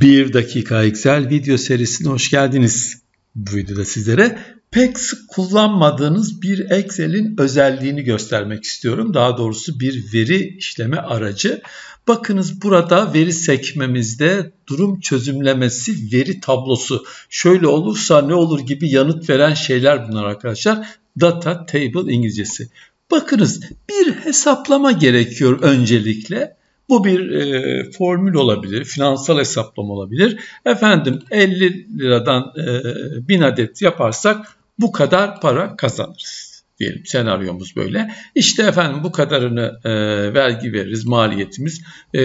1 dakika Excel video serisine hoş geldiniz. Bu videoda sizlere pek sık kullanmadığınız bir Excel'in özelliğini göstermek istiyorum. Daha doğrusu bir veri işleme aracı. Bakınız burada veri sekmemizde durum çözümlemesi veri tablosu. Şöyle olursa ne olur gibi yanıt veren şeyler bunlar arkadaşlar. Data Table İngilizcesi. Bakınız bir hesaplama gerekiyor öncelikle bu bir e, formül olabilir, finansal hesaplama olabilir. Efendim 50 liradan e, 1000 adet yaparsak bu kadar para kazanırız diyelim senaryomuz böyle. İşte efendim bu kadarını e, vergi veririz maliyetimiz e,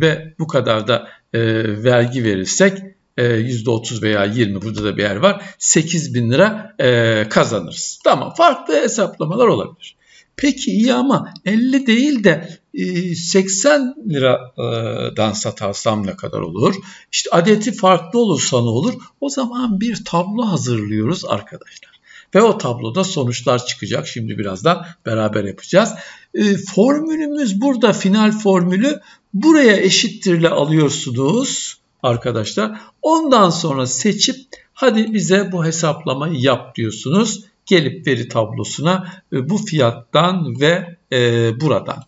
ve bu kadar da e, vergi verirsek e, %30 veya 20 burada da bir yer var 8 bin lira e, kazanırız. Tamam farklı hesaplamalar olabilir. Peki iyi ama 50 değil de 80 e, liradan satarsam ne kadar olur? İşte adeti farklı olursa ne olur? O zaman bir tablo hazırlıyoruz arkadaşlar. Ve o tabloda sonuçlar çıkacak. Şimdi birazdan beraber yapacağız. E, formülümüz burada final formülü buraya eşittirle alıyorsunuz arkadaşlar. Ondan sonra seçip hadi bize bu hesaplamayı yap diyorsunuz gelip veri tablosuna e, bu fiyattan ve e, buradan.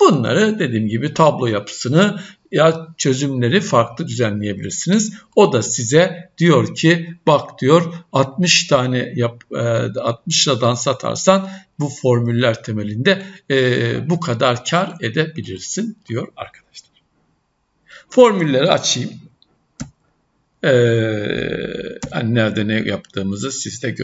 Bunları dediğim gibi tablo yapısını ya çözümleri farklı düzenleyebilirsiniz. O da size diyor ki bak diyor 60 tane yap 60 e, liradan satarsan bu formüller temelinde bu kadar kar edebilirsin diyor arkadaşlar. Formülleri açayım. Ee, nerede ne yaptığımızı siz de görün.